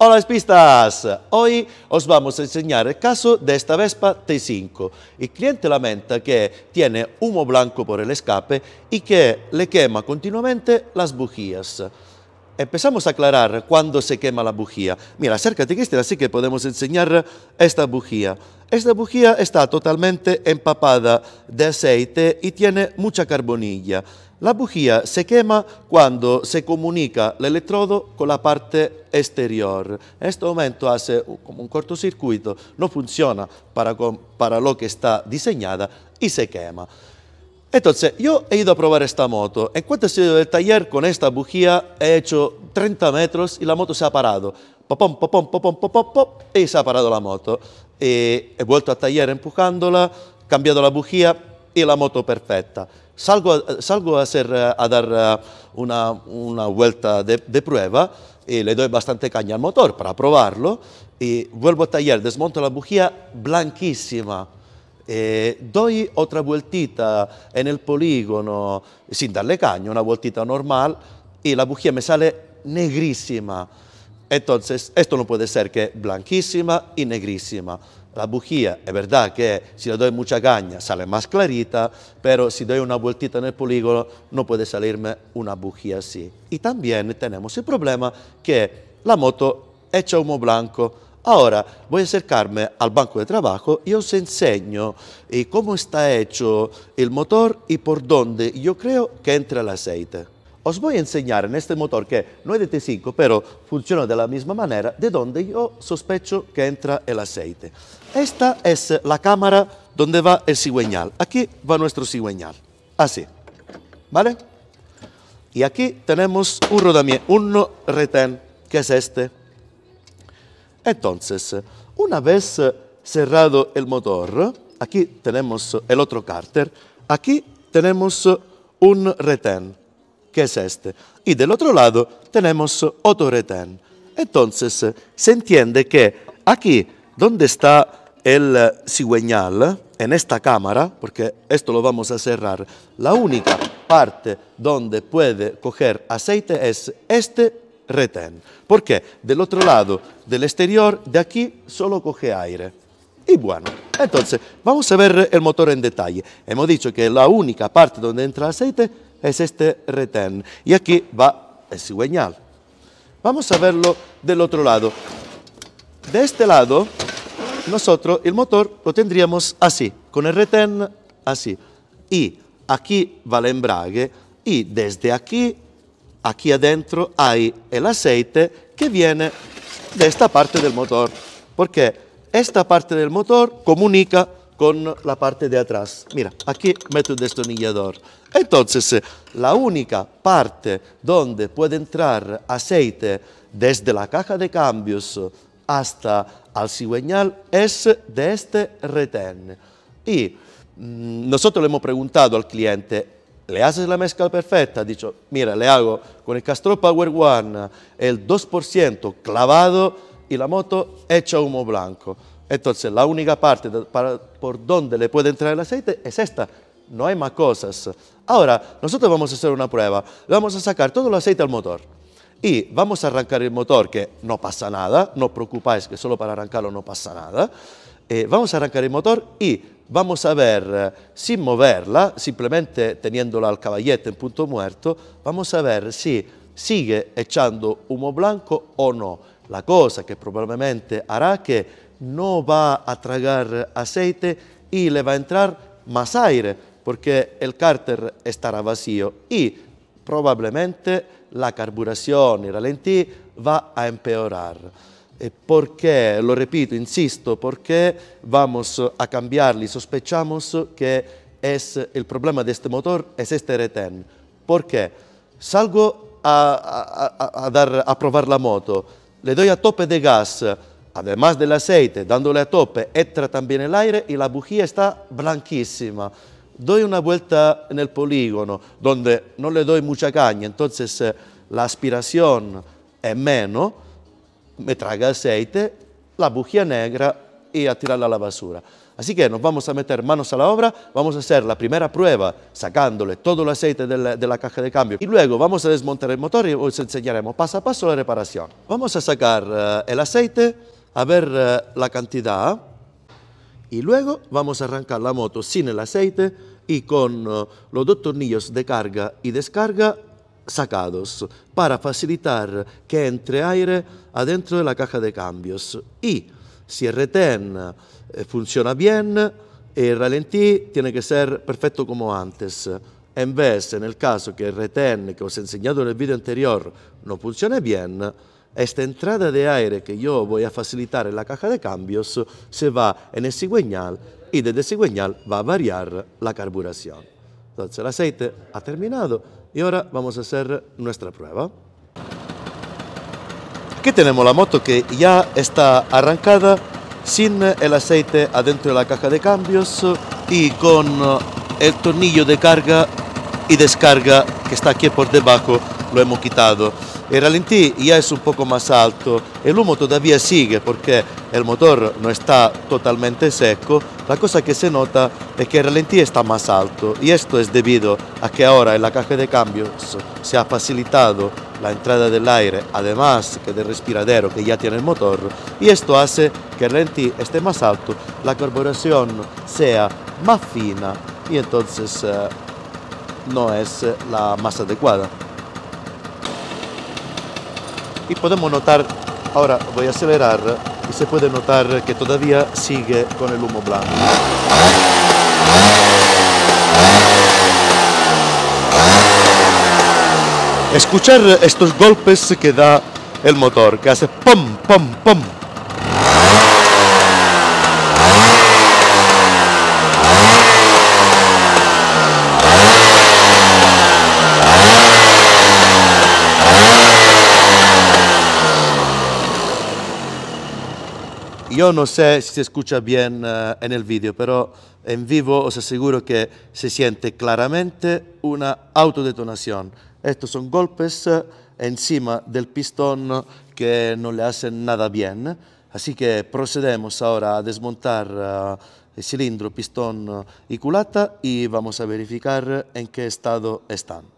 Hola espistas! Hoy os vamos a enseñar el caso de esta Vespa T5. El cliente lamenta que tiene humo blanco por el escape y que le quema continuamente las bujías. Empezamos a aclarar cuándo se quema la bujía. Mira, acércate que así que podemos enseñar esta bujía. Esta bujía está totalmente empapada de aceite y tiene mucha carbonilla. La bujía se quema cuando se comunica el electrodo con la parte exterior. En este momento hace como un cortocircuito, no funciona para, lo que está diseñada y se quema. Entonces, yo he ido a probar esta moto. En cuanto he salido del taller con esta bujía, he hecho 30 metros y la moto se ha parado. Popom, popom, popom, popom, pop, y se ha parado la moto. Eh, he vuelto al taller empujándola, cambiado la bujía, y la moto perfecta. Salgo, salgo a, hacer, a dar eh, una, una vuelta de, de, prueba e le doy bastante caña al motor per provarlo y vuelvo al taller, desmonto la bujía blanquissima. Eh, doy otra vueltita en el polígono sin darle caña, una vueltita normal e la bujía me sale negrissima. Entonces, esto no puede ser que blanquísima y negrísima la bugia è vero che se la do in mucha caña sale más clarita, però se do una vueltita nel poligono non può puede una bujía così. E también tenemos il problema che la moto è echa humo blanco. Ora, voy a acercarmi al banco di lavoro e os enseño come sta hecho el motor e por dónde io creo che entra el aceite. Os voy a enseñar en este motor che non è de T5, pero funziona della misma manera, de donde io sospecho che entra el aceite. Esta es eh, la cámara donde va el cigüeñal. Aquí va nuestro cigüeñal. Así. ¿Vale? Y aquí tenemos un rodamiento, un retén, que es este. Entonces, eh, una vez eh, cerrado el motor, aquí tenemos el otro cárter, aquí tenemos un retén, que es este. Y del otro lado tenemos otro retén. Entonces, se entiende que aquí ¿Dónde está el eh, cigüeñal? En esta cámara, porque esto lo vamos a cerrar, la única parte donde puede coger aceite es este retén. qué? del otro lado, del exterior, de aquí solo coge aire. Y bueno, entonces vamos a ver el motor en detalle. Hemos dicho que la única parte donde entra aceite es este retén. Y aquí va el cigüeñal. Vamos a verlo del otro lado. De este lado nosotros el motor lo tendríamos así, con el retén así. Y aquí va el embrague y desde aquí, aquí adentro hay el aceite que viene de esta parte del motor. Porque esta parte del motor comunica con la parte de atrás. Mira, aquí meto el destornillador. Entonces, eh, la única parte donde puede entrar aceite desde la caja de cambios hasta al cigüeñal es de este retén. Y mm, nosotros le hemos preguntado al cliente, ¿le haces la mezcla perfecta? Ha dicho, mira, le hago con el castro Power One el 2% clavado y la moto hecha humo blanco. Entonces, la única parte por donde le puede entrar el aceite es esta. No hay más cosas. Ahora, nosotros vamos a hacer una prueba. Le vamos a sacar todo el aceite al motor y vamos a arrancar el motor, que no pasa nada, no os preocupáis que solo para arrancarlo no pasa nada. Eh, vamos a arrancar el motor y vamos a ver, eh, sin moverla, simplemente teniéndola al caballete en punto muerto, vamos a ver si sigue echando humo blanco o no. La cosa que probablemente hará que no va a tragar aceite y le va a entrar más aire, porque el cárter estará vacío y probabilmente la carburazione, il ralentí va a empeorar. E porque, lo ripeto, insisto, perché vamos a cambiarli, sospechamos che es el problema di questo motor es este retén. Perché? salgo a, a, a, dar, a probar la moto, le do a tope de gas, además del aceite, dandole a tope, entra también el aire y la bujía está blanquísima. doy una vuelta en el polígono donde no le doy mucha caña, entonces eh, la aspiración es menos, me traga aceite, la bujía negra y a tirarla a la basura. Así que nos vamos a meter manos a la obra, vamos a hacer la primera prueba sacándole todo el aceite de la, caja de cambio y luego vamos a desmontar el motor y os enseñaremos paso a paso la reparación. Vamos a sacar eh, el aceite, a ver eh, la cantidad y luego vamos a arrancar la moto sin el aceite y con uh, los dos tornillos de carga y descarga sacados para facilitar que entre aire adentro de la caja de cambios. Y si el retén eh, funciona bien, el ralentí tiene que ser perfecto como antes. En vez, en el caso que el retén que os he enseñado en el vídeo anterior no funcione bien, esta entrada de aire que yo voy a facilitar en la caja de cambios se va en el cigüeñal y desde el cigüeñal va a variar la carburación. Entonces el aceite ha terminado y ahora vamos a hacer nuestra prueba. Aquí tenemos la moto que ya está arrancada sin el aceite adentro de la caja de cambios y con el tornillo de carga y descarga que está aquí por debajo lo hemos quitado. El ralentí ya es un poco más alto, el humo todavía sigue porque el motor no está totalmente seco. La cosa que se nota es que el ralentí está más alto y esto es debido a que ahora en la caja de cambios se ha facilitado la entrada del aire, además que del respiradero que ya tiene el motor, y esto hace que el ralentí esté más alto, la carburación sea más fina y entonces eh, no es eh, la más adecuada y podemos notar, ahora voy a acelerar y se puede notar que todavía sigue con el humo blanco. Escuchar estos golpes que da el motor, que hace pom, pom, pom, Yo no sé si se escucha bien eh, en el vídeo, pero en vivo os aseguro que se siente claramente una autodetonación. Estos son golpes eh, encima del pistón que no le hacen nada bien. Así que procedemos ahora a desmontar el eh, cilindro, pistón y culata y vamos a verificar en qué estado están.